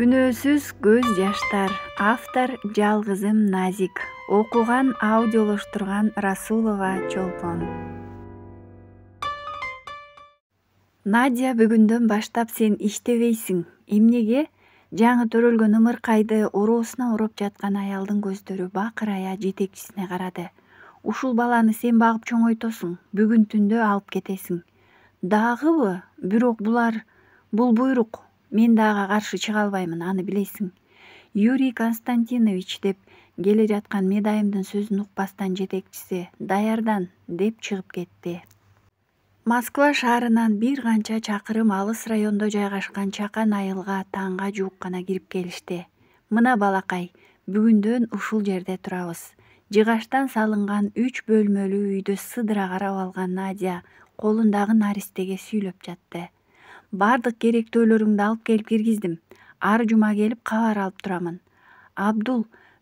күнөөсүз көз жаштар автор жалгызым назик окуган аудиолоштурган расулова чолпон надя бүгүндөн баштап сен иштебейсиң эмнеге жаңы төрөлгөн ымыркайды ороосуна ороп жаткан аялдын көздөрү бакырая жетекчисине карады ушул баланы сен багып чоңойтосуң бүгүн түндө алып кетесиң дагыбы бирок булар бул буйрук мен да ага каршы чыга албаймын аны билесиң юрий константинович деп келе жаткан медайымдын сөзүн укпастан жетекчиси даярдан деп чыгып кетти москва шаарынан бир канча чакырым алыс райондо жайгашкан чакан айылга таңга жуук гана кирип келишти мына балакай бүгүндөн ушул жерде турабыз жыгачтан салынган үч бөлмөлүү үйдү сыдыра карап алган надя колундагы наристеге сүйлөп жатты баардык керектүүлөрүңдү алып келип киргиздим ар жума келип кабар алып турамын абдул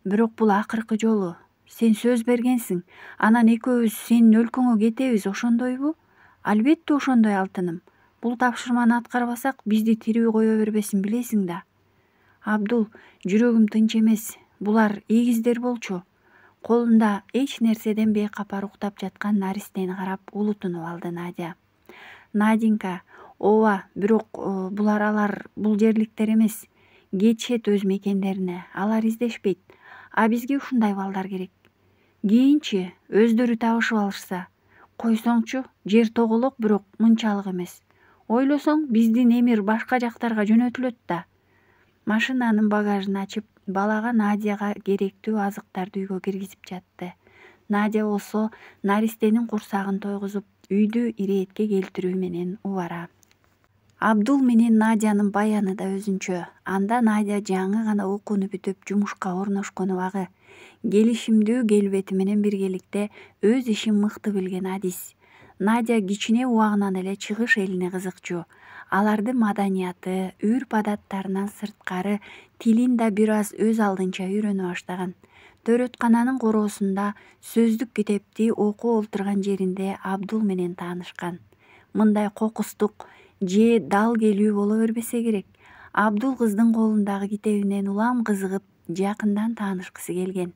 бирок бул акыркы жолу сен сөз бергенсиң анан экөөбүз сенин өлкөңө кетебиз ошондойбу албетте ошондой алтыным бул тапшырманы аткарбасак бизди тирүү кое бербесин билесиң да абдул жүрөгүм тынч эмес булар эгиздер болчу колунда эч нерседен бейкапар уктап жаткан наристени карап улутунуп алды надя наденька ооба бирок э, булар алар бул жерликтер эмес кетишет өз мекендерине алар издешпейт а бизге ушундай балдар керек кийинчи өздөрү табышып алышса койсоңчу жер тоголок бирок мынчалык эмес ойлосоң биздин эмир башка жактарга жөнөтүлөт да машинанын багажын ачып балага надияга керектүү азыктарды үйгө киргизип жатты надя болсо наристенин курсагын тойгузуп үйдү ирээтке келтирүү менен убара абдул менен надянын баяны да өзүнчө анда надя жаңы гана окууну бүтүп жумушка орношкон убагы келишимдүү келбети менен биргеликте өз ишин мыкты билген адис надя кичине убагынан эле чыгыш элине кызыкчу алардын маданияты үрп адаттарынан сырткары тилин да бир аз өз алдынча үйрөнө баштаган төрөткананын короосунда сөздүк китепти окуп олтурган жеринде абдул менен таанышкан мындай кокустук же дал келүү боло бербесе керек абдул кыздын колундагы китебинен улам кызыгып жакындан таанышкысы келген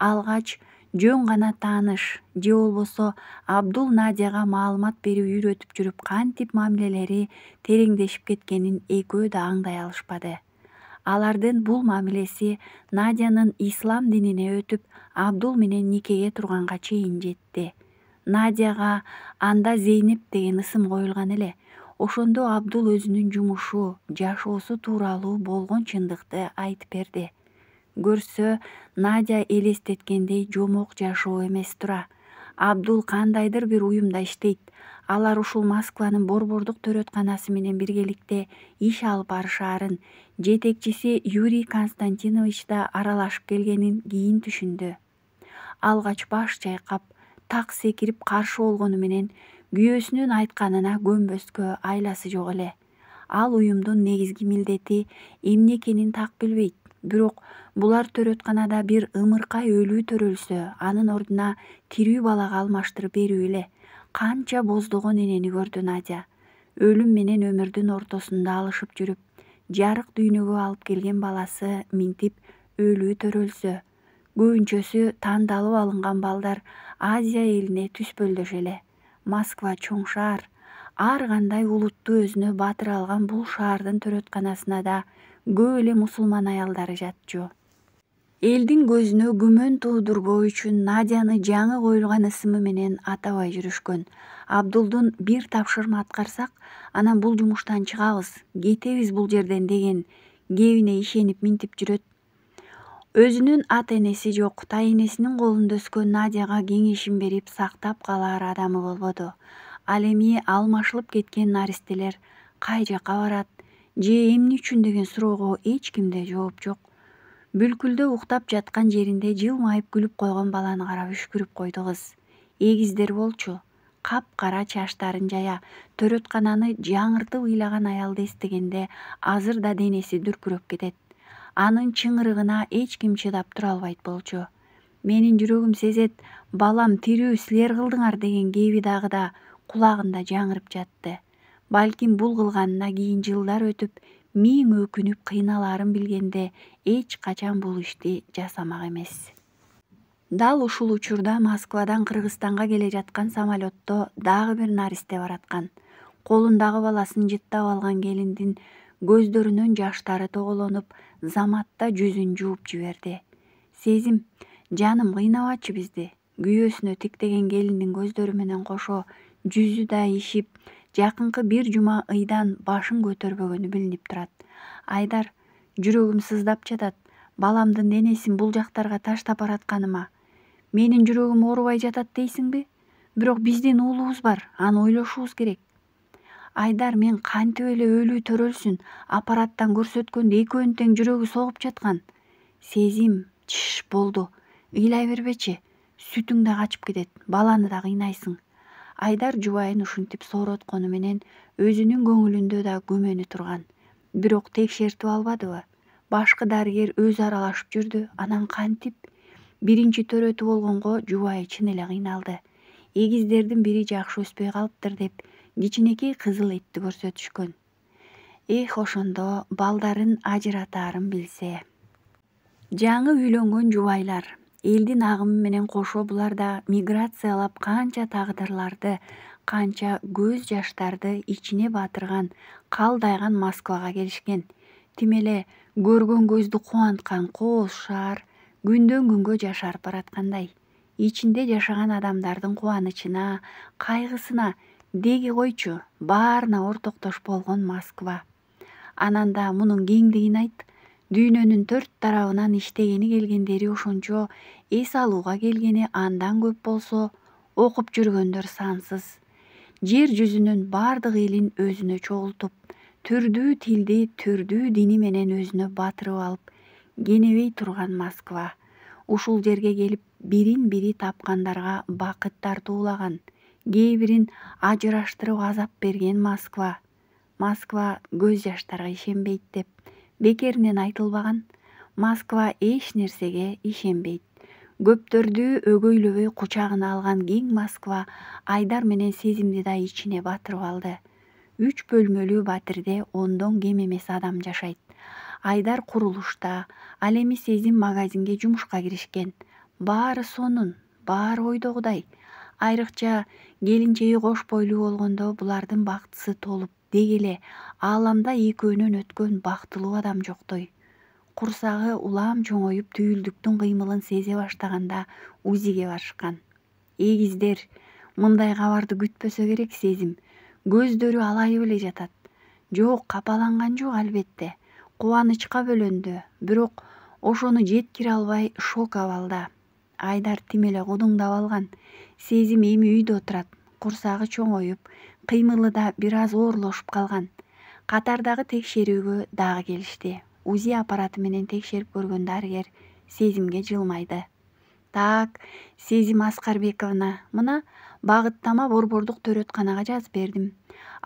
алгач жөн гана тааныш же болбосо абдул надяга маалымат берип үйрөтүп жүрүп кантип мамилелери тереңдешип кеткенин экөө да аңдай алышпады алардын бул мамилеси надянын ислам динине өтүп абдул менен никеге турганга чейин жетти надяга анда зейнеп деген ысым коюлган эле ошондо абдул өзүнүн жумушу жашоосу тууралуу болгон чындыкты айтып берди көрсө надя элестеткендей жомок жашоо эмес тура абдул кандайдыр бир уюмда иштейт алар ушул москванын борбордук төрөтканасы менен биргеликте иш алып барышаарын жетекчиси юрий константинович да аралашып келгенин кийин түшүндү алгач баш чайкап так секирип каршы болгону менен күйөөсүнүн айтканына көнбөскө айласы жок эле ал уюмдун негизги милдети эмне экенин так билбейт бирок булар төрөтканада бир ымыркай өлүү төрөлсө анын ордуна тирүү балага алмаштырып берүү эле канча боздогон энени көрдү надя өлүм менен өмүрдүн ортосунда алышып жүрүп жарык дүйнөгө алып келген баласы минтип өлүү төрөлсө көбүнчөсү тандалып алынган балдар азия элине түспөлдөшө эле москва чоң шаар ар кандай улутту өзүнө батыра алган бул шаардын төрөтканасына да көп эле мусулман аялдары жатчу элдин көзүнө күмөн туудурбоо үчүн надяны жаңы коюлган ысымы менен атабай жүрүшкөн абдулдун бир тапшырма аткарсак анан бул жумуштан чыгабыз кетебиз бул жерден деген кебине ишенип минтип жүрөт өзүнүн ата энеси жок тай энесинин колунда өскөн надяга кеңешин берип сактап калаар адамы болбоду ал эми алмашылып кеткен наристелер кай жака барат же эмне үчүн деген суроого эч кимде жооп жок бүлкүлдө уктап жаткан жеринде жылмайып күлүп койгон баланы карап үшкүрүп койду кыз эгиздер болчу кап кара чачтарын жая төрөткананы жаңыртып ыйлаган аялды эстегенде азыр да денеси дүркүрөп кетет анын чыңырыгына эч ким чыдап тура албайт болчу менин жүрөгүм сезет балам тирүү силер кылдыңар деген кеби дагы да кулагында жаңырып жатты балким бул кылганына кийин жылдар өтүп миң өкүнүп кыйналарын билгенде эч качан бул ишти жасамак эмес дал ушул учурда москвадан кыргызстанга келе жаткан самолетто дагы бир наристе бараткан колундагы баласын жыттап алган келиндин көздөрүнөн жаштары тоголонуп заматта жүзүн жууп жиберди сезим жаным кыйнабачы бизди күйөөсүнө тиктеген келиндин көздөрү менен кошо жүзү да ишип жакынкы бир жума ыйдан башын көтөрбөгөнү билинип турат айдар жүрөгүм сыздап жатат баламдын денесин бул жактарга таштап баратканыма менин жүрөгүм оорубай жатат дейсиңби бирок биздин уулубуз бар аны ойлошубуз керек айдар мен кантип эле өлүү төрөлсүн аппараттан көрсөткөндө экөөнүн тең жүрөгү согуп жаткан сезим чыш болду ыйлай бербечи сүтүң да качып кетет баланы да кыйнайсың айдар жубайын ушинтип соороткону менен өзүнүн көңүлүндө да күмөнү турган бирок текшертип албадыбы башкы дарыгер өзү аралашып жүрдү анан кантип биринчи төрөтү болгонго жубайы чын эле кыйналды эгиздердин бири жакшы өспөй калыптыр деп кичинекей кызыл итти көрсөтүшкөн эх ошондо балдарын ажыратаарын билсе жаңы үйлөнгөн жубайлар элдин агымы менен кошо булар да миграциялап канча тагдырларды канча көз жаштарды ичине батырган калдайган москвага келишкен тим эле көргөн көздү кубанткан кооз шаар күндөн күнгө жашарып бараткандай ичинде жашаган адамдардын кубанычына кайгысына деги койчу баарына ортоктош болгон москва анан да мунун кеңдигин айт дүйнөнүн төрт тарабынан иштегени келгендери ошончо эс алууга келгени андан көп болсо окуп жүргөндөр сансыз жер жүзүнүн бардык элин өзүнө чогултуп түрдүү тилди түрдүү дини менен өзүнө батырып алып кенебей турган москва ушул жерге келип бирин бири тапкандарга бакыт тартуулаган кээ бирин ажыраштырып азап берген москва москва көз жаштарга ишенбейт деп бекеринен айтылбаган москва эч нерсеге ишенбейт көптөрдү өгөйлөбөй кучагына алган кең москва айдар менен сезимди да ичине батырып алды үч бөлмөлүү батирде ондон кем эмес адам жашайт айдар курулушта ал эми сезим магазинге жумушка киришкен баары сонун баары ойдогудай айрыкча келіншегі қош бойлы болғанда бұлардың бақтысы толып дегеле аламда екеуінен өткөн бақытлы адам жоқтой. құрсағы улам чоңоюп түйілдіктің қимылын сезе баштағанда узиге барышқан Егіздер, мындай кабарды күтпөсө керек сезім, көздөрү алайып эле жатат жок капаланган жок албетте кубанычка бөлөндү бирок ошону жеткире албай шок абалда айдар тим эле кудуңдап алган сезим эми үйдө отурат курсагы чоңоюп кыймылы да бир аз оорлошуп калган катардагы текшерүүгө дагы келишти узи аппараты менен текшерип көргөн дарыгер сезимге жылмайды так сезим аскарбековна мына багыттама борбордук төрөтканага жазып бердим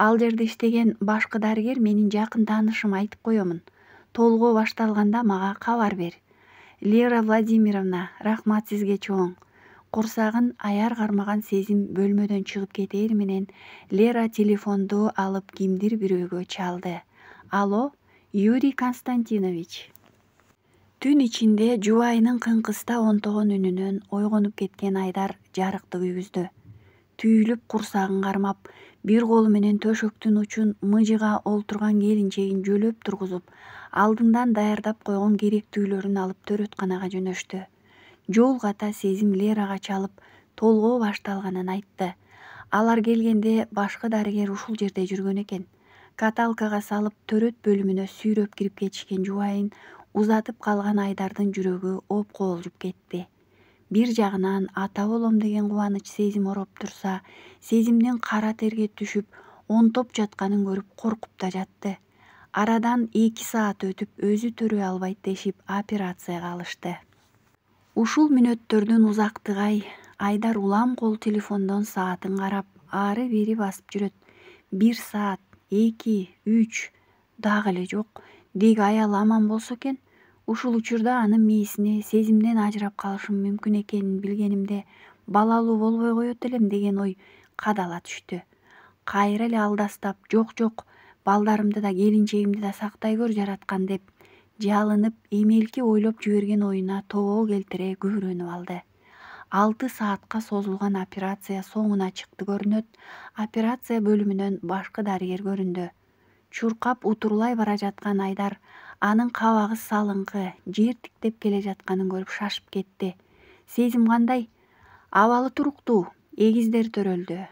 ал жерде иштеген башкы дарыгер менин жакын таанышыма айтып коемун толгоо башталганда мага кабар бер лера владимировна рахмат сизге чоң курсагын аяр кармаган сезим бөлмөдөн чыгып кетээр менен лера телефонду алып кимдир бирөөгө чалды алло юрий константинович түн ичинде жубайынын кыңкыста онтогон үнүнөн ойгонуп кеткен айдар жарыкты күйгүздү түйүлүп курсагын кармап бир колу менен төшөктүн учун мыжыга олтурган келинчегин жөлөп тургузуп алдындан даярдап койгон керектүүлөрүн алып төрөтканага жөнөштү жол ката сезим лерага чалып толгоо башталганын айтты алар келгенде башкы дарыгер ушул жерде жүргөн экен каталкага салып төрөт бөлүмүнө сүйрөп кирип кетишкен жубайын узатып калган айдардын жүрөгү опкоолжуп кетти бир жагынан ата болом деген кубаныч сезим ороп турса сезимдин кара терге түшүп онтоп жатканын көрүп коркуп да жатты арадан эки саат өтүп өзү төрөй албайт дешип операцияга алышты ушул мүнөттөрдүн узактыгы ай айдар улам кол телефондон саатын карап ары бери басып жүрөт бир саат эки үч дагы эле жок деги аял аман болсо экен ушул учурда анын мээсине сезимден ажырап калышым мүмкүн экенин билгенимде балалуу болбой коет элем деген ой кадала түштү кайра эле алдастап жок жок балдарымды да келинчегимди да сактай гөр жараткан деп жалынып эмелки ойлоп жиберген оюна тобоо келтире күбүрөнүп алды алты саатка созулган операция соңуна чыкты көрүнөт операция бөлүмүнөн башкы дарыгер көрүндү чуркап утурлай бара жаткан айдар анын кабагы салыңкы жер тиктеп келе жатканын көрүп шашып кетти сезим кандай абалы туруктуу эгиздер төрөлдү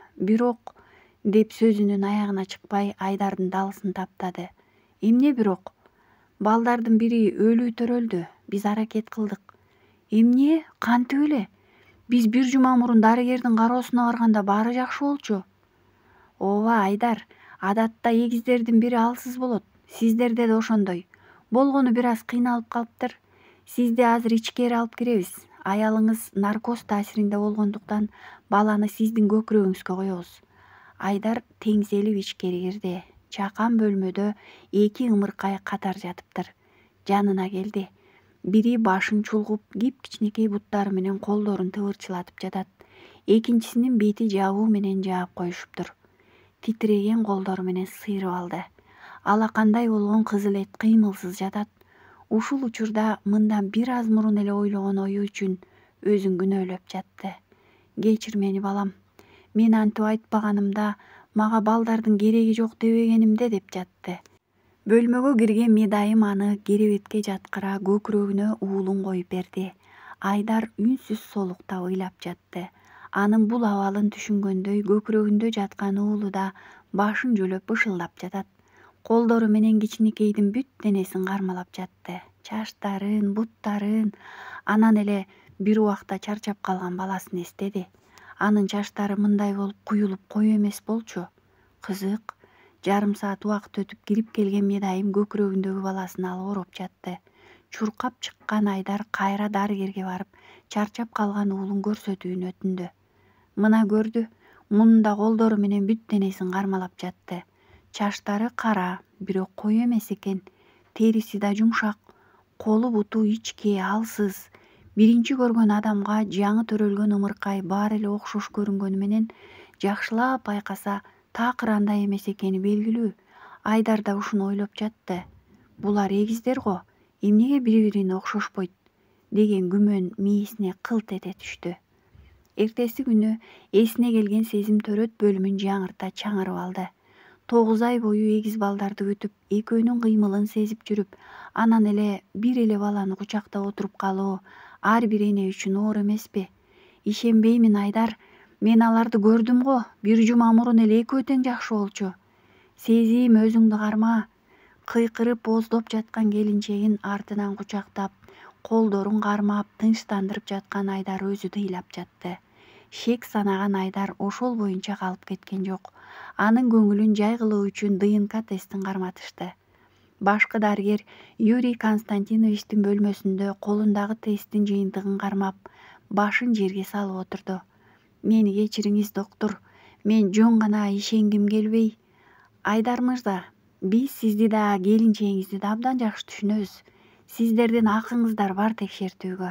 деп сөзүнүн аягына чыкпай айдардын далысын таптады эмне бирок балдардын бири өлүү төрөлдү биз аракет кылдык эмне кантип эле биз бир жума мурун дарыгердин кароосуна барганда баары жакшы болчу ооба айдар адатта эгиздердин бири алсыз болот сиздерде да ошондой болгону бир аз кыйналып калыптыр сизди азыр ичкери алып киребиз аялыңыз наркоз таасиринде болгондуктан баланы сиздин көкүрөгүңүзгө коебуз айдар теңзелип ичкери кирди чакан бөлмөдө эки ымыркай катар жатыптыр жанына келди бири башын чулгуп кипкичинекей буттары менен колдорун тыбырчылатып жатат экинчисинин бетин жабуу менен жаап коюшуптур титиреген колдору менен сыйрып алды алакандай болгон кызыл эт кыймылсыз жатат ушул учурда мындан бир аз мурун эле ойлогон ою үчүн өзүн күнөөлөп жатты кечир мени балам мен антип айтпаганымда мага балдардын кереги жок дебегенимде деп жатты бөлмөгө кирген медайым аны керебетке жаткыра көкүрөгүнө уулун коюп берди айдар үнсүз соолуктап ыйлап жатты анын бул абалын түшүнгөндөй көкүрөгүндө жаткан уулу да башын жөлөп бышылдап жатат колдору менен кичинекейдин бүт денесин кармалап жатты чачтарын буттарын анан эле бир убакта чарчап калган баласын эстеди анын чачтары мындай болуп куюлуп кою эмес болчу кызык жарым саат убакыт өтүп кирип келген медайым көкүрөгүндөгү баласын алып ороп жатты чуркап чыккан айдар кайра дарыгерге барып чарчап калган уулун көрсөтүүнү өтүндү мына көрдү мунун да колдору менен бүт денесин кармалап жатты чачтары кара бирок кой эмес экен териси да жумшак колу буту ичке алсыз биринчи көргөн адамга жаңы төрөлгөн ымыркай баары эле окшош көрүнгөнү менен жакшылап байкаса такыр андай эмес экени белгилүү айдар да ушуну ойлоп жатты булар эгиздер го эмнеге бири бирине окшошпойт деген күмөн мээсине кылт эте түштү эртеси күнү эсине келген сезим төрөт бөлүмүн жаңырта чаңырып алды тогуз ай бою эгиз балдарды күтүп экөөнүн кыймылын сезип жүрүп анан эле бир эле баланы кучактап отуруп калуу ар бир эне үчүн оор эмеспи ишенбеймин айдар мен аларды көрдүм го бир жума мурун эле экөө тең жакшы болчу сезим өзүңдү карма кыйкырып боздоп жаткан келинчегин артынан кучактап колдорун кармап тынчтандырып жаткан айдар өзү да ыйлап жатты шек санаган айдар ошол боюнча калып кеткен жок анын көңүлүн жай кылуу үчүн днк тестин карматышты башкы дарыгер юрий константиновичтин бөлмөсүндө колундагы тесттин жыйынтыгын кармап башын жерге салып отурду мени кечириңиз доктур мен жөн гана ишенгим келбей айдар мырза биз сизди да келинчегиңизди да абдан жакшы түшүнөбүз сиздердин акыңыздар бар текшертүүгө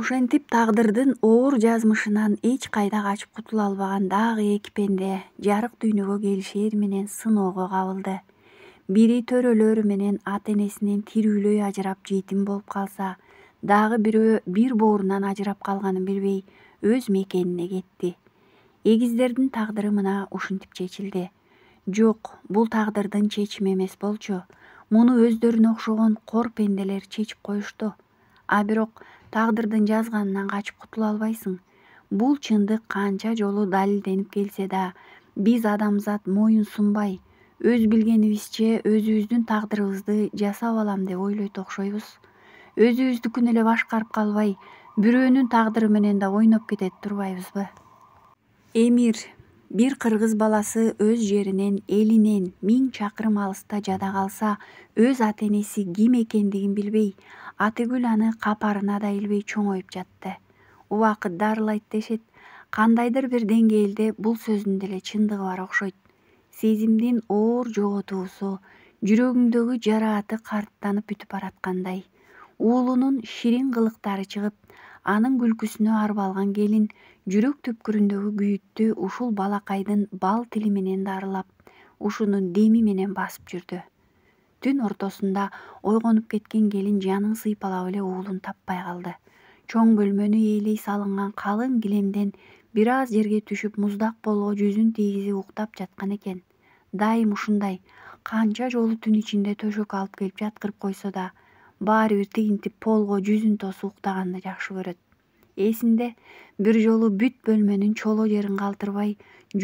ошентип тагдырдын оор жазмышынан эч кайда качып кутула албаган дагы эки пенде жарык дүйнөгө келишер менен сыноого кабылды бири төрөлөрү менен ата энесинен тирүүлөй ажырап жетим болуп калса дагы бирөө бир боорунан ажырап калганын билбей өз мекенине кетти эгиздердин тагдыры мына ушинтип чечилди жок бул тагдырдын чечими эмес болчу муну өздөрүнө окшогон кор пенделер чечип коюшту а бирок тагдырдын жазганынан качып кутула албайсың бул чындык канча жолу далилденип келсе да биз адамзат моюн сунбай өз билгенибизче өзүбүздүн тагдырыбызды жасап алам деп ойлойт окшойбуз өзүбүздүкүн эле башкарып калбай бирөөнүн тагдыры менен да ойноп кетет турбайбызбы эмир бир кыргыз баласы өз жеринен элинен миң чакырым алыста жада калса өз ата энеси ким экендигин билбей атыгүл аны капарына да илбей чоңоюп жатты убакыт дарылайт дешет кандайдыр бир деңгээлде бул сөздүн деле чындыгы бар окшойт у сезимдин оор жоготуусу жүрөгүндөгү жарааты карттанып бүтүп бараткандай уулунун ширин кылыктары чыгып анын күлкүсүнө арбалган келин жүрөк түпкүрүндөгү күйүттү ушул балакайдын бал тили менен дарылап ушунун деми менен басып жүрдү түн ортосунда ойгонуп кеткен келин жанын сыйпалап эле уулун таппай калды чоң бөлмөнү ээлей салынган калың килемден бир аз жерге түшүп муздак полго жүзүн тийгизип уктап жаткан экен дайым ушундай канча жолу түн ичинде төшөккө алып келип жаткырып койсо да баары бир тигинтип полго жүзүн тосуп уктаганды жакшы көрөт эсинде бир жолу бүт бөлмөнүн чоло жерин калтырбай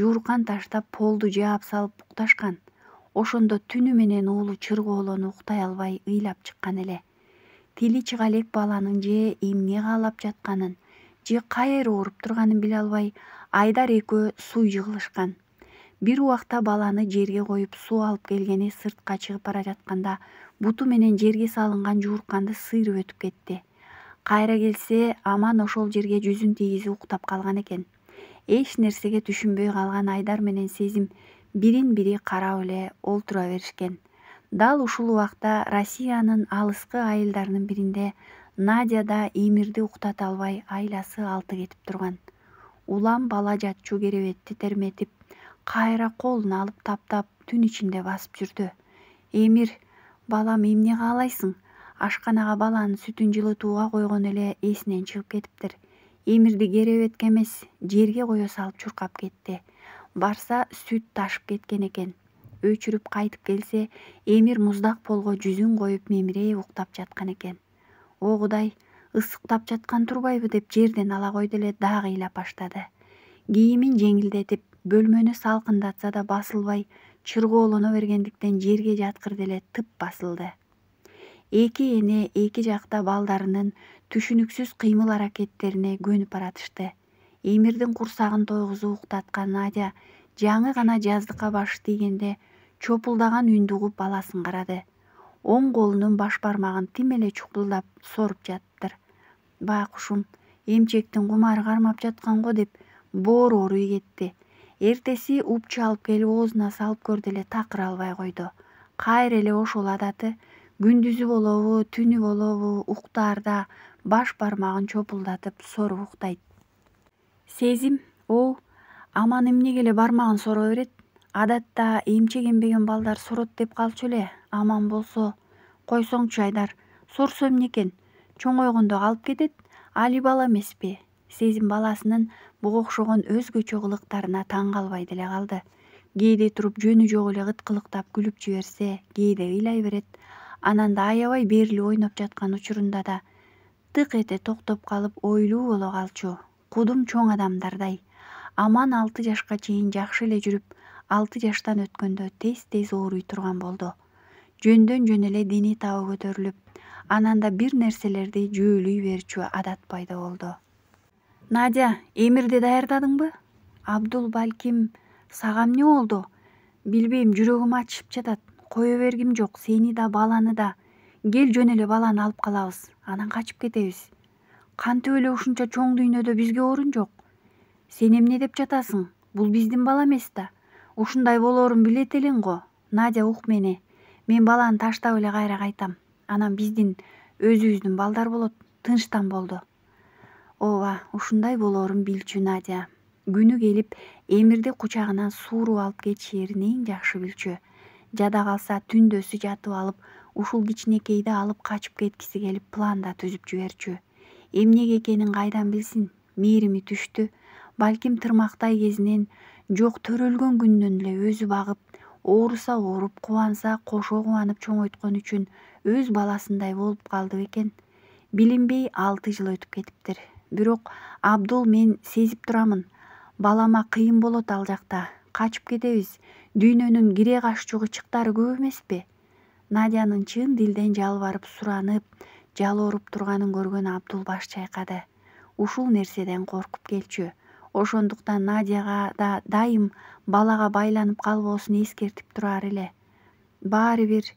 жууркан таштап полду жаап салып укташкан ошондо түнү менен уулу чыргоолонуп уктай албай ыйлап чыккан эле тили чыга элек баланын же эмне каалап жатканын же каери ооруп турганын биле албай айдар экөө суй жыгылышкан бир убакта баланы жерге коюп суу алып келгени сыртка чыгып бара жатканда буту менен жерге салынган жуурканды сыйрып өтүп кетти кайра келсе аман ошол жерге жүзүн тийгизип уктап калган экен эч нерсеге түшүнбөй калган айдар менен сезим бирин бири карап эле олтура беришкен дал ушул убакта россиянын алыскы айылдарынын биринде надя да имирди уктата албай айласы алты кетип турган улам бала жатчу керебетти терметип кайра колуна алып таптап түн ичинде басып жүрдү эмир балам эмне каалайсың ашканага баланын сүтүн жылытууга койгон эле эсинен чыгып кетиптир эмирди керебетке эмес жерге кое салып чуркап кетти барса сүт ташып кеткен экен өчүрүп кайтып келсе эмир муздак полго жүзүн коюп мемирейип уктап жаткан экен о кудай ысыктап жаткан турбайбы деп жерден ала койду эле дагы ыйлап баштады кийимин жеңилдетип бөлмөнү салкындатса да басылбай чыргоолоно бергендиктен жерге жаткыр деле тып басылды эки эне эки жакта балдарынын түшүнүксүз кыймыл аракеттерине көнүп баратышты эмирдин курсагын тойгузуп уктаткан надя жаңы гана жаздыкка баш тийгенде чопулдаган үндү угуп баласын карады оң колунун баш бармагын тим эле чукпулдап соруп жатыптыр байкушум эмчектин кумары кармап жаткан го деп боору ооруй кетти эртеси упча алып келип оозуна салып көрдү эле такыр албай койду кайра эле ошол адаты күндүзү болобу түнү болобу уктаарда баш бармагын чопулдатып соруп уктайт сезим о аман эмнеге эле бармагын соро берет адатта эмчегенбеген балдар сорот деп калчу эле аман болсо койсоңчу айдар сорсо эмне экен чоңойгондо калып кетет али бала эмеспи сезим баласынын буга окшогон өзгөчө кылыктарына таң калбай деле калды кээде туруп жөнү жок эле кыткылыктап күлүп жиберсе кээде ыйлай берет анан да аябай берилип ойноп жаткан учурунда да тык эте токтоп калып ойлуу боло калчу кудум чоң адамдардай аман алты жашка чейин жакшы эле жүрүп алты жаштан өткөндө тез тез ооруй турган болду жөндөн жөн эле дене табы көтөрүлүп анан да бир нерселерди жөөлөй берчү адат пайда болду надя эмирди даярдадыңбы абдул балким сага эмне болду билбейм жүрөгүм ачышып жатат кое бергим жок сени да баланы да кел жөн эле баланы алып калабыз анан качып кетебиз кантип эле ушунча чоң дүйнөдө бизге орун жок сен эмне деп жатасың бул биздин бала эмес да ушундай болорун билет элең го надя ук мени мен баланы таштап эле кайра кайтам анан биздин өзүбүздүн балдар болот тынчтан болду ооба ушундай болорун билчү надя күнү келип эмирди кучагынан сууруп алып кетишэрин эң жакшы билчү жада калса түндөсү жатып алып ушул кичинекейди алып качып кеткиси келип план да түзүп жиберчү эмнеге экенин кайдан билсин мээрими түштү балким тырмактай кезинен жок төрөлгөн күнүнөн эле өзү багып ооруса ооруп кубанса кошо кубанып чоңойткон үчүн өз баласындай болуп калды бекен билинбей алты жыл өтүп кетиптир бирок абдул мен сезип турамын балама кыйын болот ал жакта качып кетебиз дүйнөнүн кире каччу кычыктары көп эмеспи надянын чын дилден жалбарып суранып жал турганын көргөн абдул баш чайкады ушул нерседен коркуп келчү ошондуктан надяга да дайым балага байланып калбоосун эскертип турар эле баары бир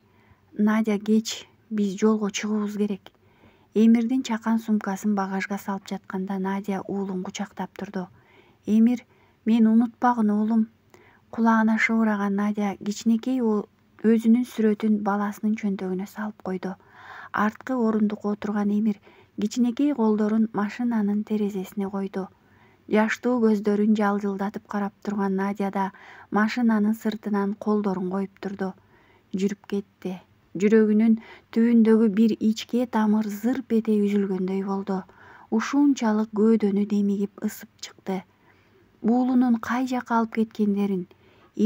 надя кеч биз жолго чыгуубуз керек эмирдин чакан сумкасын багажга салып жатканда надя уулун кучактап турду эмир мени унутпагын уулум кулагына шыбыраган надя кичинекей өзүнүн сүрөтүн баласынын чөнтөгүнө салып койду арткы орундукка отурган эмир кичинекей колдорун машинанын терезесине койду жаштуу көздөрүн жалжылдатып карап турган надя да машинанын сыртынан колдорун коюп турду жүрүп кетти жүрөгүнүн түбүндөгү бир ичке тамыр зырп эте үзүлгөндөй болду ушунчалык көөдөнү демигип ысып чыкты уулунун кай жакка алып кеткендерин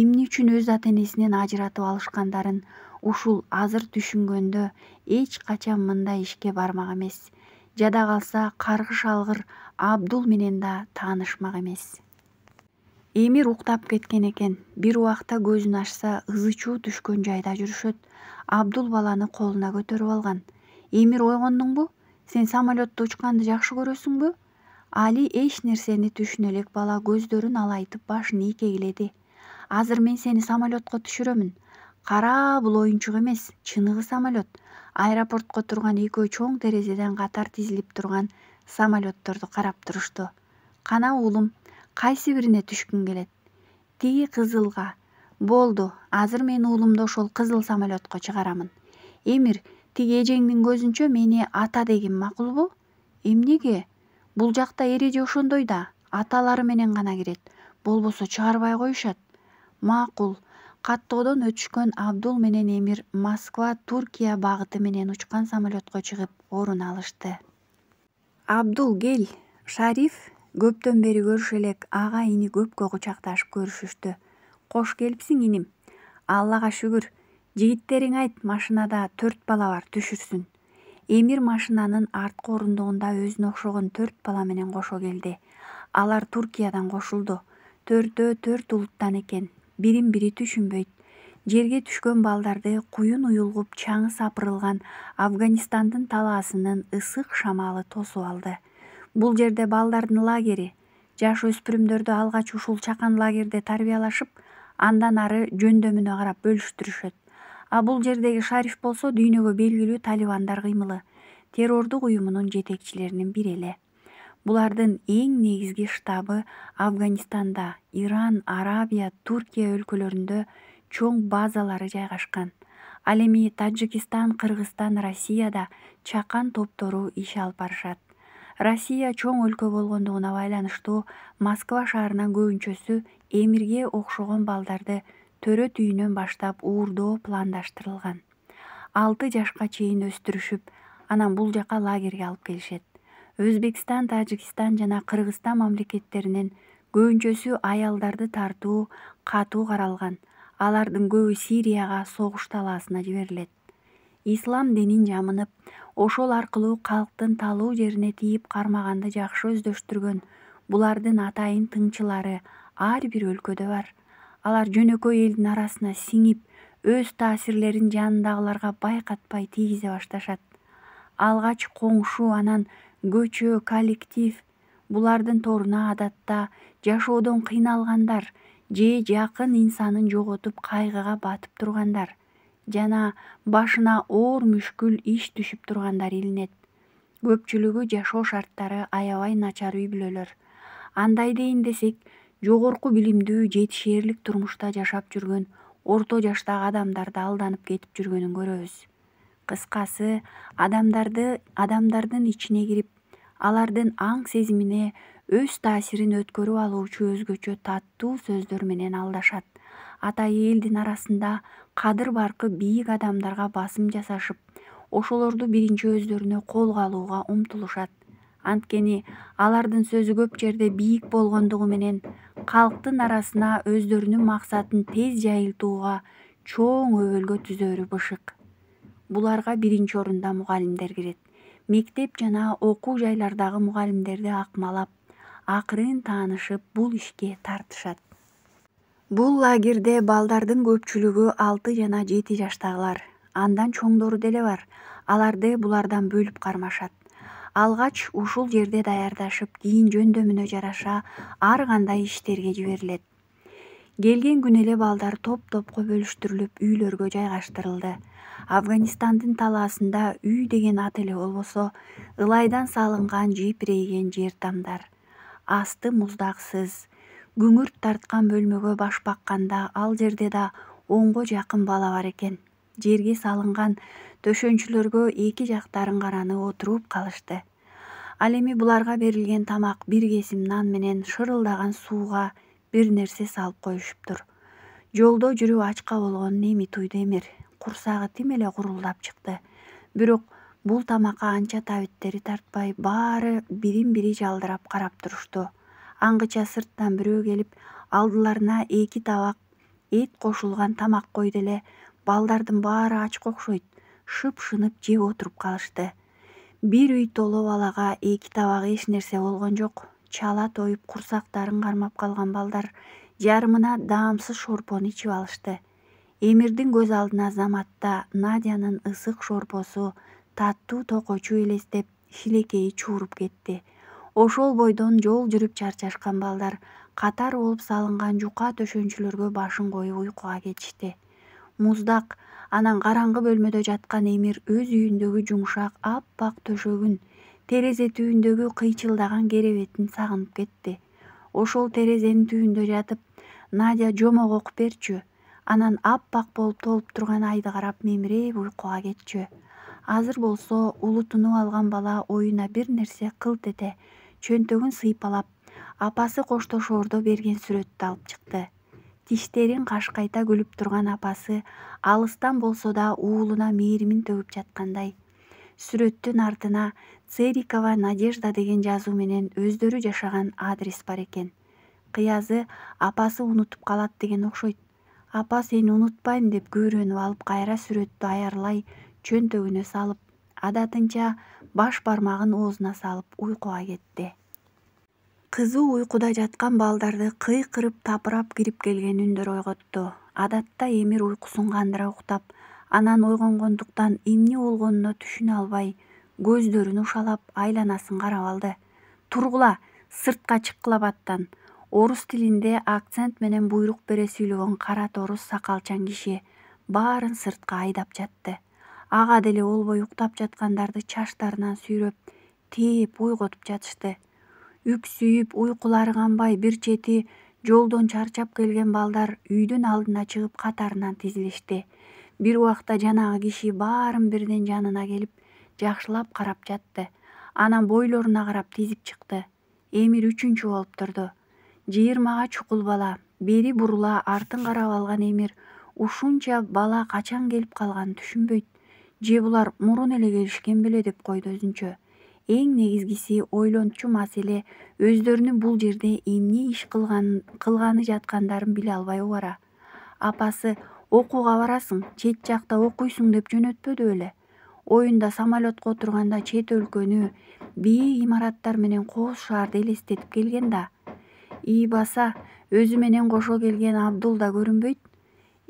эмне үчүн өз ата энесинен ажыратып алышкандарын ушул азыр түшүнгөндө эч качан мындай ишке бармак эмес жада калса каргыш алгыр абдул менен да таанышмак эмес эмир уктап кеткен экен бир убакта көзүн ачса ызы чуу түшкөн жайда жүрүшөт абдул баланы колуна көтөрүп алган эмир ойгондуңбу сен самолетто учканды жакшы көрөсүңбү али эч нерсени түшүнө элек бала көздөрүн алайтып башын ийкегиледи азыр мен сени самолетко түшүрөмүн кара бул оюнчук эмес чыныгы самолет аэропортко турган экөө чоң терезеден катар тизилип турган самолетторду карап турушту кана уулум кайсы бирине түшкүң келет тиги кызылга болду азыр мен уулумду ошол кызыл самолетко чыгарамын эмир тиги эжеңдин көзүнчө мени ата дегим макулбу эмнеге бул жакта эреже ошондой да аталары менен гана кирет болбосо чыгарбай коюшат макул каттоодон өтүшкөн абдул менен эмир москва туркия багыты менен учкан самолетко чыгып орун алышты абдул кел шариф көптөн бери көрүшө элек ага ини көпкө кучакташып көрүшүштү кош келипсиң иним аллага шүгүр жигиттериң айт машинада төрт бала бар түшүрсүн эмир машинанын арткы орундугунда өзүнө окшогон төрт бала менен кошо келди алар туркиядан кошулду төртөө төрт улуттан экен бирин бири түшүнбөйт жерге түшкөн балдарды куюн уюлгуп чаңы сапырылган афганистандын талаасынын ысык шамалы тосуп алды бул жерде балдардын лагери жаш өспүрүмдөрдү алгач ушул чакан лагерде тарбиялашып андан ары жөндөмүнө карап бөлүштүрүшөт а бул жердеги шариф болсо дүйнөгө белгилүү талибандар кыймылы террордук уюмунун жетекчилеринин бири эле булардын эң негизги штабы афганистанда иран арабия туркия өлкөлөрүндө чоң базалары жайгашкан ал эми таджикистан кыргызстан россияда чакан топтору иш алып барышат россия чоң өлкө болгондугуна байланыштуу москва шаарынын көбүнчөсү эмирге окшогон балдарды төрөт үйүнөн баштап уурдоо пландаштырылган алты жашка чейин өстүрүшүп анан бул жака лагерге алып келишет өзбекстан тажикстан жана кыргызстан мамлекеттеринен көбүнчөсү аялдарды тартуу катуу каралган алардын көбү сирияга согуш талаасына жиберилет ислам динин жамынып ошол аркылуу калктын талуу жерине тийип кармаганды жакшы өздөштүргөн булардын атайын тыңчылары ар бир өлкөдө бар алар жөнөкөй элдин арасына сиңип өз таасирлерин жанындагыларга байкатпай тийгизе башташат алгач коңшу анан көчө коллектив булардын торуна адатта жашоодон кыйналгандар же жакын инсанын жоготуп кайгыга батып тургандар жана башына оор мүшкүл иш түшүп тургандар илинет көпчүлүгү жашоо шарттары аябай начар үй бүлөлөр андай дейин десек жогорку билимдүү жетишээрлик турмушта жашап жүргөн орто жаштагы адамдар да алданып кетип жүргөнүн көрөбүз кыскасы адамдарды адамдардын ичине кирип алардын аң сезимине өз таасирин өткөрүп алуучу өзгөчө таттуу сөздөр менен алдашат ата елдің арасында қадір барқы биік адамдарға басым жасашып ошолорду биринчи өздөрүнө колго алууга умтулушат анткени алардын сөзү көп жерде бийик болгондугу менен калктын арасына өздөрүнүн максатын тез жайылтууга чоң өбөлгө түзөрү бышык буларга биринчи орунда мугалимдер кирет мектеп жана окуу жайлардагы мугалимдерди акмалап акырын таанышып бул ишке тартышат бул лагерде балдардын көпчүлүгү 6 жана 7 жаштагылар андан чоңдору деле бар аларды булардан бөлүп кармашат алгач ушул жерде даярдашып кийин жөндөмүнө жараша ар кандай иштерге жиберилет келген күнү эле балдар топ топко бөлүштүрүлүп үйлөргө жайгаштырылды афганистандын талаасында үй деген ат эле болбосо ылайдан салынган жепирейген жер тамдар асты муздаксыз күңүрт тарткан бөлмөгө баш бакканда ал жерде да онго жакын бала бар экен жерге салынган төшөнчүлөргө эки жактарын каранып отуруп калышты ал эми буларга берилген тамак бир кесим нан менен шырылдаган сууга бир нерсе салып коюшуптур жолдо жүрүп ачка болгонун эми туйду эмир курсагы тим эле курулдап чыкты бирок бул тамакка анча табиттери тартпай баары бирин бири жалдырап карап турушту аңгыча сырттан бирөө келип алдыларына эки табак эт кошулган тамак койду эле балдардын баары ачка окшойт шыпшынып жеп отуруп калышты бир үй толо балага эки табак эч нерсе болгон жок чала тоюп курсактарын кармап калган балдар жарымына даамсыз шорпону ичип алышты эмирдин көз алдына заматта надянын ысык шорпосу таттуу токочу элестеп шилекейи чууруп кетти ошол бойдон жол жүрүп чарчашкан балдар катар болуп салынган жука төшөнчүлөргө башын коюп уйкуга кетишти муздак анан караңгы бөлмөдө жаткан эмир өз үйүндөгү жумшак аппак төшөгүн терезе түбүндөгү кыйчылдаган керебетин сагынып кетти ошол терезенин түбүндө жатып надя жомок окуп берчү анан аппак болуп толуп турган айды карап мемиреп уйкуга кетчү азыр болсо улутунуп алган бала оюна бир нерсе кылт эте чөнтөгүн сыйпалап апасы коштошоордо берген сүрөттү алып чыкты тиштерин кашкайта күлүп турган апасы алыстан болсо да уулуна мээримин төгүп жаткандай сүрөттүн артына церикова надежда деген жазуу менен өздөрү жашаган адрес бар экен кыязы апасы унутуп калат деген окшойт апа сени унутпайм деп күбүрөнүп алып кайра сүрөттү аярлай чөнтөгүнө салып адатынча баш бармагын оозуна салып уйкуга кетти кызуу уйкуда жаткан балдарды кыйкырып тапырап кирип келген үндөр ойготту адатта эмир уйкусун кандыра уктап анан ойгонгондуктан эмне болгонуна түшүнө албай көздөрүн ушалап айланасын карап алды тургула сыртка чыккыла баттан орус тилинде акцент менен буйрук бере сүйлөгөн кара тору сакалчан киши баарын сыртка айдап жатты ага деле болбой уктап жаткандарды чачтарынан сүйрөп тээп ойготуп жатышты үксүйүп уйкулары канбай бир чети жолдон чарчап келген балдар үйдүн алдына чыгып катарынан тизилишти бир убакта жанагы киши баарын бирден жанына келип жакшылап карап жатты анан бойлоруна карап тизип чыкты эмир үчүнчү болуп турду жыйырмага чукул бала бери бурула артын карап алган эмир ушунча бала качан келип калганын түшүнбөйт же булар мурун эле келишкен беле деп койду өзүнчө эң негизгиси ойлончу маселе өздөрүнүн бул жерде эмне иш кылганы жаткандарын биле албай убара апасы окууга барасың чет жакта окуйсуң деп жөнөтпөдү беле оюнда самолетко отурганда чет өлкөнү бийик имараттар менен кооз шаарды элестетип келген да ийбаса өзү менен кошо келген абдул да көрүнбөйт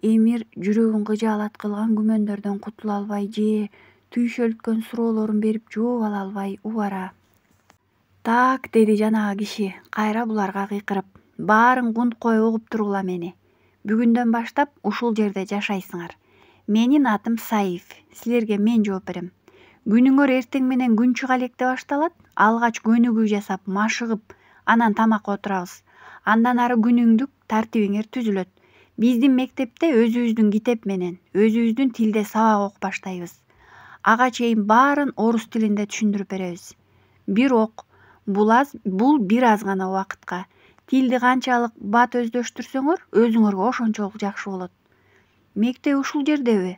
эмир жүрөгүн кыжаалат кылган күмөндөрдөн кутула албай же түйшөлткөн суроолорун берип жооп ала албай убара так деди жанагы киши кайра буларга кыйкырып баарың кунт кой угуп тургула мени бүгүндөн баштап ушул жерде жашайсыңар менин атым саиф силерге мен жооп берем күнүңөр эртең менен күн чыга электе башталат алгач көнүгүү жасап машыгып анан тамакка отурабыз андан ары күнүңдүк тартибиңер түзүлөт биздин мектепте өзүбүздүн китеп менен өзүбүздүн тилде сабак окуп баштайбыз ага чейин баарын орус тилинде түшүндүрүп беребиз бирок бул аз бул бир аз гана убакытка тилди канчалык бат өздөштүрсөңөр өзүңөргө ошончолук жакшы болот мектеп ушул жердеби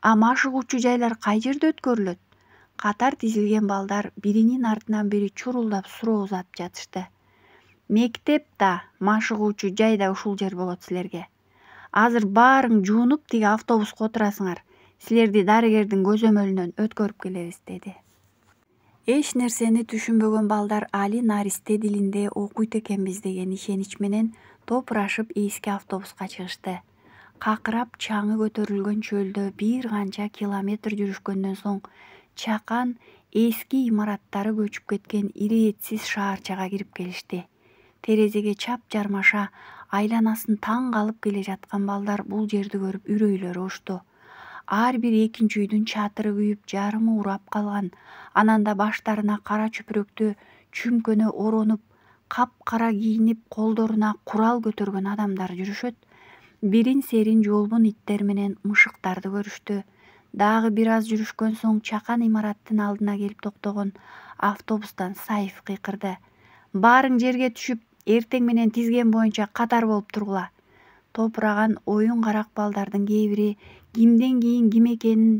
а машыгуучу жайлар кай жерде өткөрүлөт катар тизилген балдар биринин артынан бири чурулдап суроо узатып жатышты мектеп да машыгуучу жай да ушул жер болот силерге азыр баарың жуунуп тиги автобуска отурасыңар силерди дарыгердин көзөмөлүнөн өткөрүп келебиз деди эч нерсени түшүнбөгөн балдар али наристе дилинде окуйт экенбиз деген ишенич менен топурашып эски автобуска чыгышты какырап чаңы көтөрүлгөн чөлдө бир канча километр жүрүшкөндөн соң чакан эски имараттары көчүп кеткен ирээтсиз шаарчага кирип келишти терезеге чап жармаша айланасын таң калып келе жаткан балдар бул жерди көрүп үрөйлөрү учту ар бир экинчи үйдүн чатыры күйүп жарымы урап калган анан да баштарына кара чүпүрөктү чүмкөнө оронуп кап кара кийинип колдоруна курал көтөргөн адамдар жүрүшөт бирин серин жолбун иттер менен мышыктарды көрүштү дагы бир аз жүрүшкөн соң чакан имараттын алдына келип токтогон автобустан сайф кыйкырды баарың жерге түшүп эртең менен тизген боюнча катар болуп тургула топураган оюн карак балдардын кээ бири кимден кийин ким экенин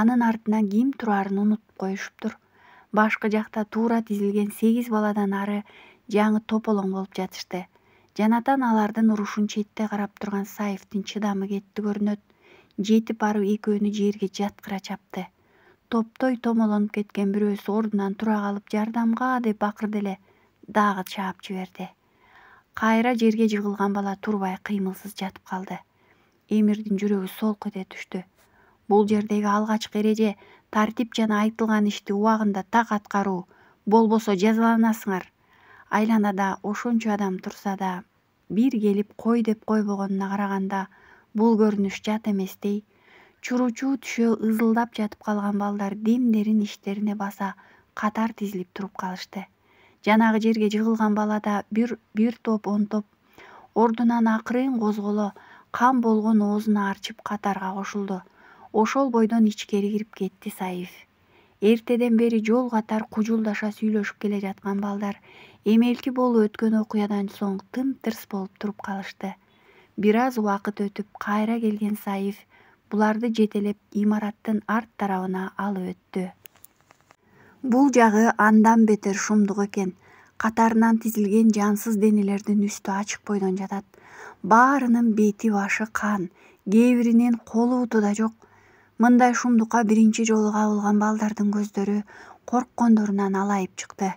анын артынан ким турарын унутуп коюшуптур башкы жакта туура тизилген сегиз баладан ары жаңы тополоң болуп жатышты жанатан алардын урушун четте карап турган саевдин чыдамы кетти көрүнөт жетип барып экөөнү жерге жаткыра чапты топтой томолонуп кеткен бирөөсү ордунан тура калып жардамга деп бакырды эле дагы чаап жиберди кайра жерге жыгылган бала турбай кыймылсыз жатып калды эмирдин жүрөгү солк эте түштү бул жердеги алгачкы эреже тартип жана айтылган ишти убагында так аткаруу болбосо жазаланасыңар айланада ошончо адам турса да бир келип кой деп койбогонуна караганда бул көрүнүш жат эместей чуручу түшө ызылдап жатып калган балдар демдерин иштерине баса катар тизилип туруп калышты жанагы жерге жыгылган балада бир бир топ он топ ордунан акырын козголо кам болгон оозун аарчып катарга кошулду ошол бойдон ичкери кирип кетти саиф эртеден бери жол катар кужулдаша сүйлөшүп келе жаткан балдар эмелки болуп өткөн окуядан соң тым тырс болуп туруп калышты бир аз убакыт өтүп кайра келген саиф буларды жетелеп имараттын арт тарабына алып өттү бул жагы андан бетер шумдук экен катарынан тизилген жансыз денелердин үстү ачык бойдон жатат баарынын бети башы кан кээ биринин колу буту да жок мындай шумдукка биринчи жолу кабылган балдардын көздөрү корккондорунан алайып чыкты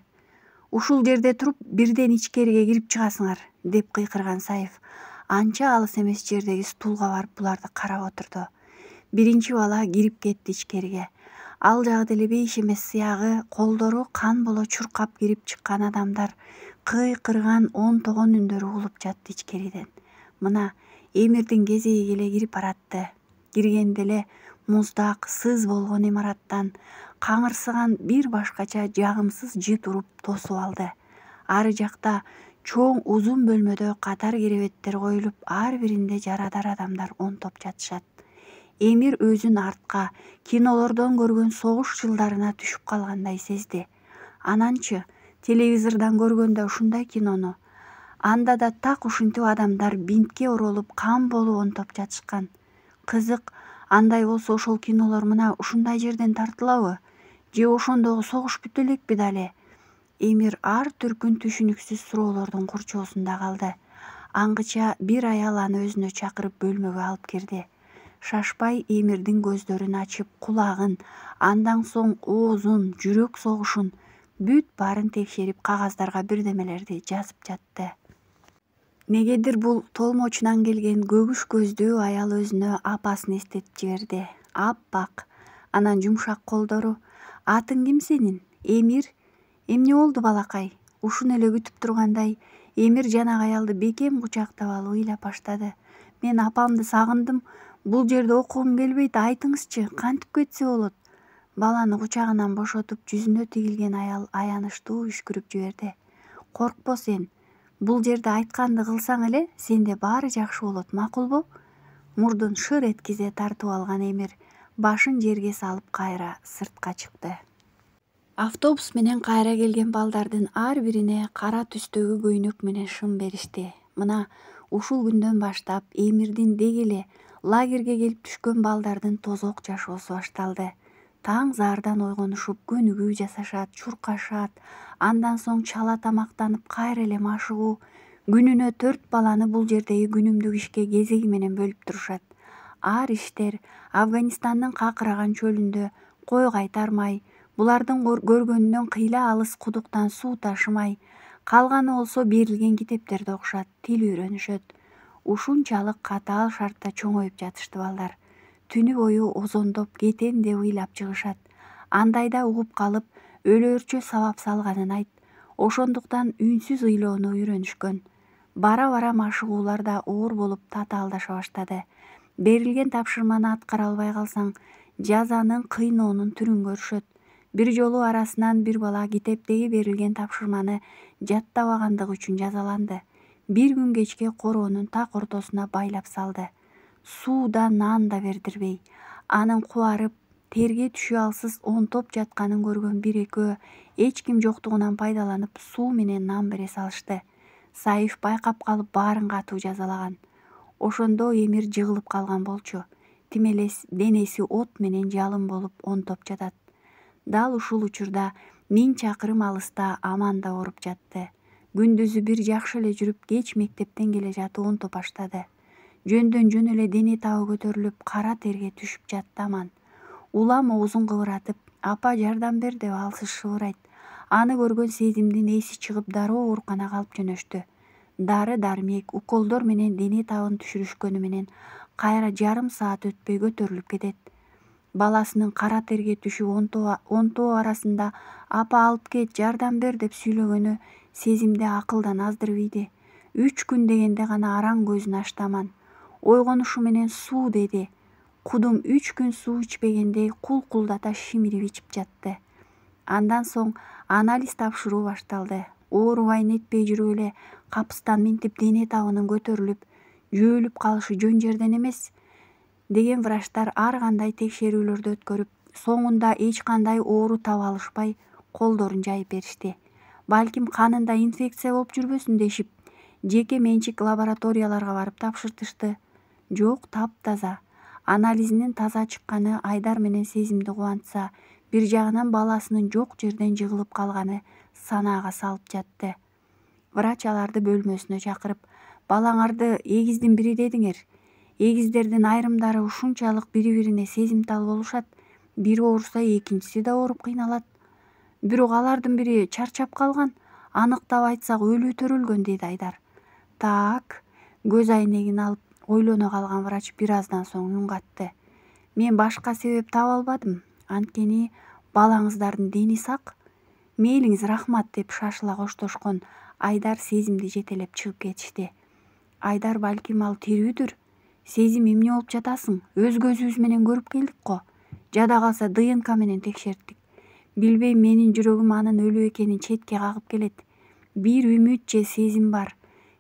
ушул жерде туруп бирден ичкериге кирип чыгасыңар деп кыйкырган саев анча алыс эмес жердеги стулга барып буларды карап отурду биринчи бала кирип кетти ичкериге ал жагы деле бейиш эмес сыягы колдору кан боло чуркап кирип чыккан адамдар кыйкырган онтогон үндөр угулуп жатты ичкериден мына эмирдин кезеги келе кирип баратты киргенде эле муздак сыз болгон имараттан каңырсыган бир башкача жагымсыз жыт уруп тосуп алды ары жакта чоң узун бөлмөдө катар керебеттер коюлуп ар биринде жарадар адамдар онтоп жатышат эмир өзүн артка кинолордон көргөн согуш жылдарына түшүп калгандай сезди ананчы телевизордон көргөндө ушундай кинону анда да так ушинтип адамдар бинтке оролуп кан болуп онтоп жатышкан кызык андай болсо ошол кинолор мына ушундай жерден тартылабы же ошондогу согуш бүтө элекпи дале эмир ар түркүн түшүнүксүз суроолордун курчоосунда калды аңгыча бир аял аны өзүнө чакырып бөлмөгө алып кирди шашпай эмирдин көздөрүн ачып кулагын андан соң оозун жүрөк согушун бүт баарын текшерип кагаздарга бирдемелерди жазып жатты негедир бул толмочунан келген көгүш көздүү аял өзүнө апасын эстетип жиберди аппак анан жумшак колдору атың ким сенин эмир эмне болду балакай ушуну эле күтүп тургандай эмир жанагы аялды бекем кучактап алып ыйлап баштады мен апамды сагындым бул жерде окугум келбейт айтыңызчы кантип кетсе болот баланы кучагынан бошотуп жүзүнө тигилген аял аянычтуу үшкүрүп жиберди коркпо сен бул жерде айтканды кылсаң эле сенде баары жакшы болот макулбу мурдун шыр эткизе тартып алган эмир башын жерге салып кайра сыртка чыкты автобус менен кайра келген балдардын ар бирине кара түстөгү көйнөк менен шым беришти мына ушул күндөн баштап эмирдин деги эле лагерге келип түшкөн балдардын тозок жашоосу башталды таң заардан ойгонушуп көнүгүү жасашат чуркашат андан соң чала тамактанып кайра эле машыгуу күнүнө төрт баланы бул жердеги күнүмдүк ишке кезеги менен бөлүп турушат ар иштер афганистандын какыраган чөлүндө кой кайтармай булардын көргөнүнөн кыйла алыс кудуктан суу ташымай калганы болсо берилген китептерди окушат тил үйрөнүшөт ушунчалык катаал шартта чоңоюп жатышты балдар түнү бою озондоп кетем деп ыйлап чыгышат андайда угуп калып өлөрчө сабап салганын айт ошондуктан үнсүз ыйлоону үйрөнүшкөн бара бара машыгуулар да оор болуп татаалдаша баштады берилген тапшырманы аткара албай калсаң жазанын кыйноонун түрүн көрүшөт бир жолу арасынан бир бала китептеги берилген тапшырманы жаттабагандыгы үчүн жазаланды бир күн кечке короонун так ортосуна байлап салды суу да нан да бердирбей анын кубарып терге түшө алсыз онтоп жатканын көргөн бир экөө эч ким жоктугунан пайдаланып суу менен нан бере салышты саиф байкап калып баарын катуу жазалаган ошондо эмир жыгылып калган болчу тим эле денеси от менен жалын болуп онтоп жатат дал ушул учурда миң чакырым алыста аман да ооруп жатты күндүзү бир жакшы эле жүрүп кеч мектептен келе жатуун онто баштады жөндөн жөн эле дене табы көтөрүлүп кара терге түшүп жатты аман улам оозун кыбыратып апа жардам бер деп алсыз шыбырайт аны көргөн сезимдин эси чыгып дароо ооруканага алып жөнөштү дары дармек уколдор менен дене табын түшүрүшкөнү менен кайра жарым саат өтпөй көтөрүлүп кетет баласынын кара терге түшүп онтоо арасында апа алып кет жардам бер деп сүйлөгөнү сезимди акылдан аздырып ийди үч күн дегенде гана араң көзүн ачты аман ойгонушу менен суу деди кудум үч күн суу ичпегендей кулкулдата шимирип ичип жатты андан соң анализ тапшыруу башталды оорубайын етпей жүрүп эле капыстан минтип дене табынын көтөрүлүп жөөлүп калышы жөн жерден эмес деген врачтар ар кандай текшерүүлөрдү өткөрүп соңунда эч кандай оору таба алышпай колдорун жайып беришти балким канында инфекция болуп жүрбөсүн дешип жеке менчик лабораторияларга барып тапшыртышты жок таза анализинин таза чыкканы айдар менен сезимди кубантса бир жагынан баласынын жок жерден жыгылып калганы санаага салып жатты врач аларды бөлмөсүнө чакырып балаңарды эгиздин бири дедиңер эгиздердин айрымдары ушунчалык бири бирине сезимтал болушат бири ооруса экинчиси да ооруп кыйналат бирок алардын бири чарчап калган аныктап айтсак өлүү төрөлгөн деди айдар так көз айнегин алып ойлоно калган врач бир аздан соң үн катты мен башка себеп таба албадым анткени балаңыздардын дени сак мээлиңиз рахмат деп шашыла коштошкон айдар сезимди жетелеп чыгып кетишти айдар балким ал тирүүдүр сезим эмне болуп жатасың өз көзүбүз менен көрүп келдик го жада калса днк менен текшерттик билбейм менин жүрөгүм анын өлүү экенин четке кагып келет бир үмүт же сезим бар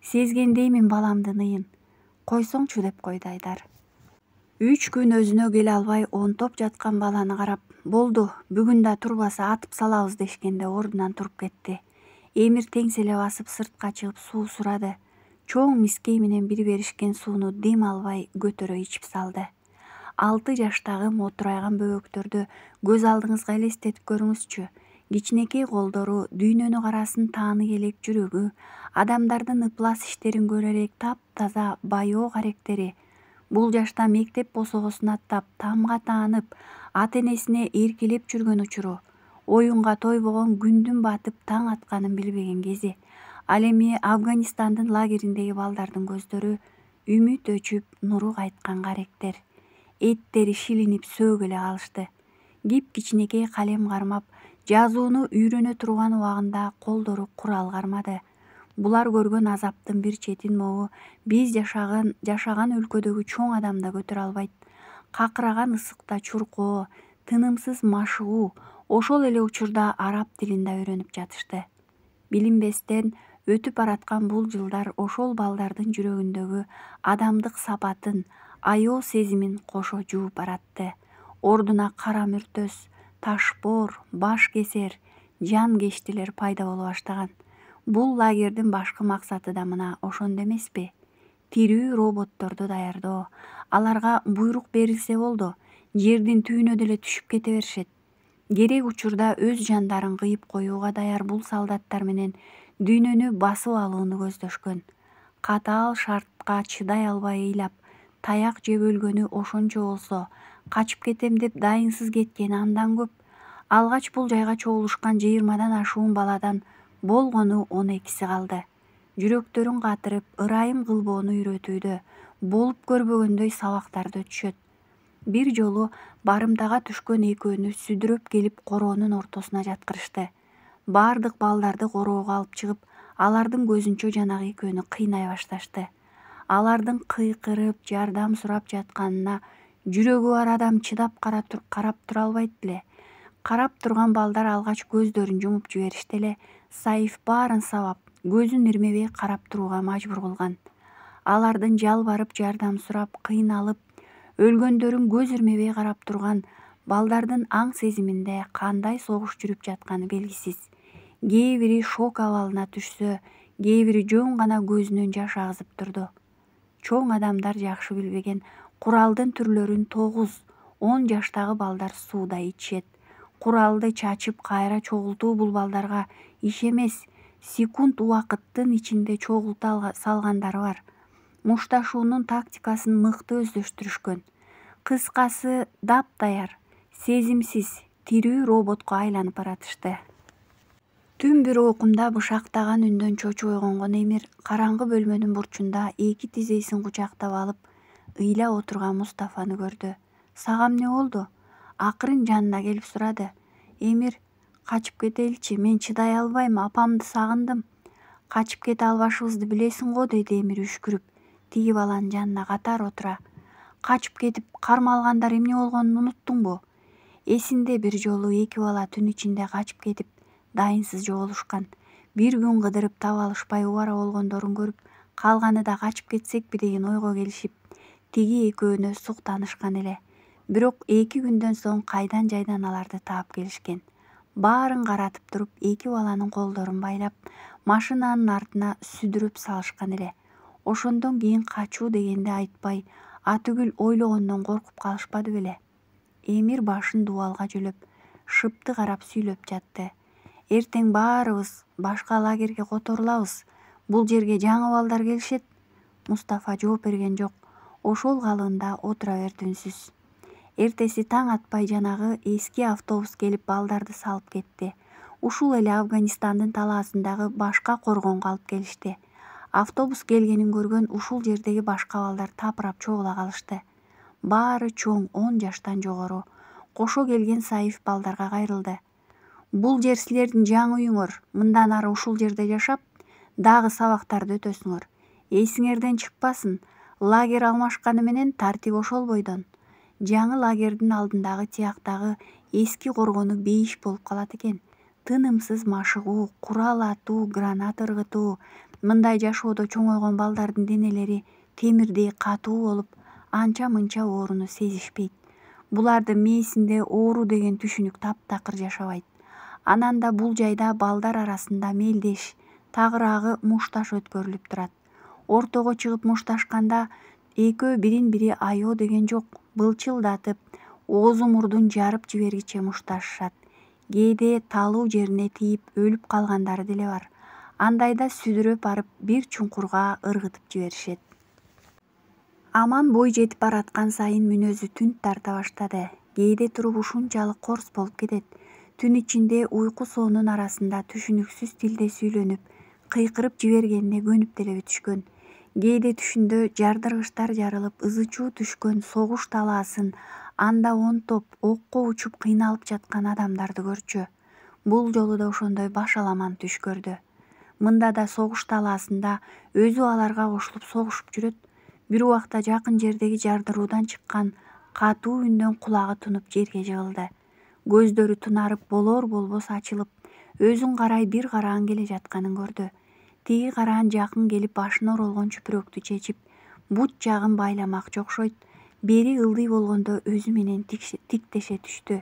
сезгендеймин баламдын ыйын койсоңчу деп койду айдар үч күн өзүнө келе албай онтоп жаткан баланы карап болду бүгүн да турбаса атып салабыз дешкенде ордунан туруп кетти эмир теңселе басып сыртка чыгып суу сурады чоң мискей менен бир беришкен сууну дем албай көтөрө ичип салды алты жаштагы мотурайган бөбөктөрдү көз алдыңызга элестетип көрүңүзчү кичинекей колдору дүйнөнү карасын тааный элек жүрөгү адамдардын ыплас иштерин көрө элек таптаза баоо каректери бул жашта мектеп босогосун аттап тамга таанып ата энесине эркелеп жүргөн учуру оюнга тойбогон күндүн батып таң атканын билбеген кези ал эми афганистандын лагериндеги балдардын көздөрү үмүт өчүп нуру кайткан каректер эттери шилинип сөөг эле калышты кип кичинекей калем кармап жазууну үйрөнө турган убагында колдору курал кармады булар көргөн азаптын бир четин могу биз жашаган, жашаган өлкөдөгү чоң адам да көтөрө албайт какыраган ысыкта чуркоо тынымсыз машыгуу ошол эле учурда араб тилин да үйрөнүп жатышты билинбестен өтүп бараткан бул жылдар ошол балдардын жүрөгүндөгү адамдык сапатын ар сезимин кошо жууп баратты ордуна кара мүртөс ташбоор баш кесер жан кечтилер пайда боло баштаган бул лагердин башкы максаты да мына ошондо эмеспи тирүү роботторду даярдоо аларга буйрук берилсе болду жердин түбүнө деле түшүп кете беришет керек учурда өз жандарын кыйып коюуга даяр бул солдаттар менен дүйнөнү басып алууну көздөшкөн катаал шартка чыдай албай ыйлап таяк жеп өлгөнү ошончо болсо качып кетем деп дайынсыз кеткени андан көп алгач бул жайга чогулушкан жыйырмадан ашуун баладан болгону он экиси калды жүрөктөрүн катырып ырайым кылбоону үйрөтүүдө болуп көрбөгөндөй сабактарды өтүшөт бир жолу барымтага түшкөн экөөнү сүдүрөп келип короонун ортосуна жаткырышты бардык балдарды короого алып чыгып алардын көзүнчө жанагы экөөнү кыйнай башташты алардын кыйкырып жардам сурап жатканына жүрөгү бар адам чыдап карап тура албайт беле карап турган балдар алгач көздөрүн жумуп жиберишти эле саиф баарын сабап көзүн ирмебей карап турууга мажбур кылган алардын жалбарып жардам сурап кыйналып өлгөндөрүн көз ирмебей карап турган балдардын аң сезиминде кандай согуш жүрүп жатканы белгисиз кээ бири шок абалына түшсө кээ бири жөн гана көзүнөн жаш агызып турду чоң адамдар жакшы билбеген куралдын түрлөрүн тогуз он жаштагы балдар сууда ичишет куралды чачып кайра чогултуу бул балдарга иш эмес секунд убакыттын ичинде чогулта салгандары бар мушташуунун тактикасын мыкты өздөштүрүшкөн кыскасы дап даяр сезимсиз тирүү роботко айланып баратышты түн бир оокумда бышактаган үндөн чочуп ойгонгон эмир караңгы бөлмөнүн бурчунда эки тизесин кучактап алып ыйлап отурган мустафаны көрдү сага эмне болду акырын жанына келип сурады эмир качып кетеличи мен чыдай албайм апамды сагындым качып кете албашыбызды билесиң го деди эмир үшкүрүп тиги баланын жанына катар отура качып кетип кармалгандар эмне болгонун унуттуңбу эсинде бир жолу эки бала түн ичинде качып кетип дайынсыз жоголушкан бир күн кыдырып таба алышпай убара болгондорун көрүп калганы да качып кетсекпи деген ойго келишип тиги экөөнө суктанышкан эле бирок эки күндөн соң кайдан жайдан аларды таап келишкен баарын каратып туруп эки баланын колдорун байлап машинанын артына сүдүрүп салышкан эле ошондон кийин качуу дегенди айтпай атүгүл ойлогондон коркуп калышпады беле эмир башын дубалга жөлөп шыпты карап сүйлөп жатты эртең баарыбыз башка лагерге которулабыз бул жерге жаңы балдар келишет мустафа жооп берген жок ошол калыбында отура берди үнсүз эртеси таң атпай жанагы эски автобус келип балдарды салып кетти ушул эле афганистандын талаасындагы башка коргонго алып келишти автобус келгенин көргөн ушул жердеги башка балдар тапырап чогула калышты баары чоң он жаштан жогору кошо келген саиф балдарга кайрылды бул жер силердин жаңы үйүңөр мындан ары ушул жерде жашап дагы сабактарды өтөсүңөр эсиңерден чыкпасын лагерь алмашканы менен тартип ошол бойдон жаңы лагердин алдындагы тияктагы эски коргону бейиш болуп калат экен тынымсыз машыгуу курал атуу гранат ыргытуу мындай жашоодо чоңойгон балдардын денелери темирдей катуу болуп анча мынча ооруну сезишпейт буларды мээсинде оору деген түшүнүк таптакыр жашабайт анан да бул жайда балдар арасында мелдеш тагыраагы мушташ өткөрүлүп турат ортого чыгып мушташканда экөө бирин бири айоо деген жок былчылдатып оозу мурдун жарып жибергиче мушташышат кээде талуу жерине тийип өлүп калгандары деле бар андайда сүдүрөп барып бир чуңкурга ыргытып жиберишет аман бой жетип бараткан сайын мүнөзү түнт тарта баштады кээде туруп ушунчалык корс болуп кетет түн ичинде уйку сонун арасында түшүнүксүз тилде сүйлөнүп кыйкырып жибергенине көнүп деле бүтүшкөн кээде түшүндө жардыргычтар жарылып ызы чуу түшкөн согуш талаасын анда он топ окко учуп кыйналып жаткан адамдарды көрчү бул жолу да ошондой баш аламан түш көрдү мында да согуш талаасында өзү аларга кошулуп согушуп жүрөт бир убакта жакын жердеги жардыруудан чыккан катуу үндөн кулагы тунуп жерге жыгылды көздөрү тунарып болор болбос ачылып өзүн карай бир караан келе жатканын көрдү тиги караан жакын келип башына оролгон чүпүрөктү чечип бут жагын байламакчы окшойт бери ылдый болгондо өзү менен тиктеше түштү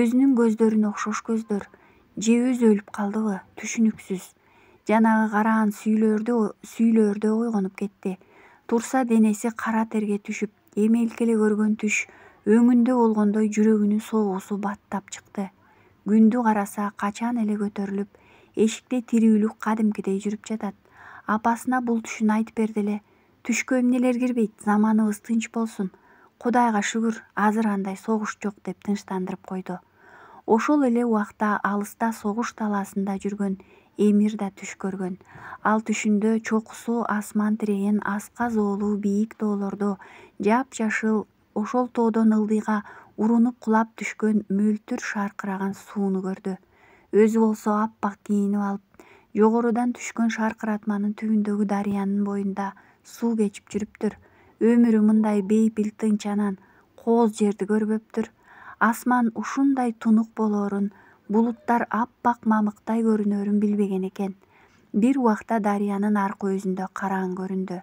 өзүнүн көздөрүнө окшош көздөр же өзү өлүп калдыбы түшүнүксүз жанагы караан сүйлөөрдө ойгонуп кетти турса денеси кара терге түшүп эми элкеле көргөн түш өңүндө болгондой жүрөгүнүн согуусу баттап чыкты күндү караса качан эле көтөрүлүп эшикте тирүүлүк кадимкидей жүрүп жатат апасына бул түшүн айтып берди эле түшкө эмнелер кирбейт заманыбыз тынч болсун кудайга шүгүр азыр андай согуш жок деп тынчтандырып койду ошол эле убакта алыста согуш талаасында жүргөн эмир да түш көргөн ал түшүндө чокусу асман тиреген аска зоолуу бийик тоолордо жапжашыл ошол тоодон ылдыйга урунуп кулап түшкөн мөлтүр шаркыраган сууну көрдү өзү болсо аппак кийинип алып жогорудан түшкөн шаркыратманын түбүндөгү дарыянын боюнда суу кечип жүрүптүр өмүрү мындай бейпил тынч анан кооз жерди көрбөптүр асман ушундай тунук болоорун булуттар аппак мамыктай көрүнөрүн билбеген экен бир убакта дарыянын аркы өзүндө караң көрүндү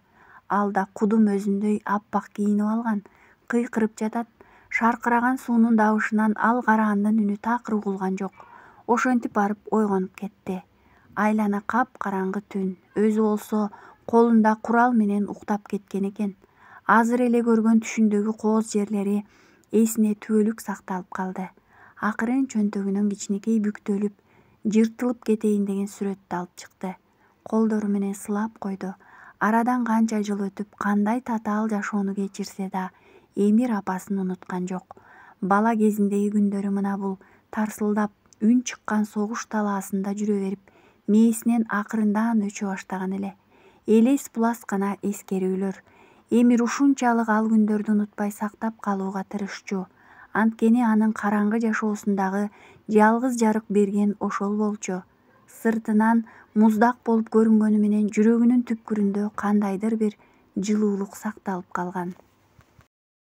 ал да кудум өзүндөй аппак кийинип алган кыйкырып жатат шаркыраган суунун дабышынан ал карагандын үнү такыр угулган жок ошентип барып ойгонуп кетти айлана кап караңгы түн өзү болсо колунда курал менен уктап кеткен экен азыр эле көргөн түшүндөгү кооз жерлери эсине түбөлүк сакталып калды акырын чөнтөгүнөн кичинекей бүктөлүп жыртылып кетейин деген сүрөттү алып чыкты колдору менен сылап койду арадан канча жыл өтүп кандай татаал жашоону кечирсе да эмир апасын унуткан жок бала кезиндеги күндөрү мына бул тарсылдап үн чыккан согуш талаасында жүрө берип мээсинен акырындан өчө баштаган эле элес булас гана эскерүүлөр эмир ушунчалык ал күндөрдү унутпай сактап калууга тырышчу анткени анын караңгы жашоосундагы жалгыз жарык берген ошол болчу сыртынан муздак болуп көрүнгөнү менен жүрөгүнүн түпкүрүндө кандайдыр бир жылуулук сакталып калган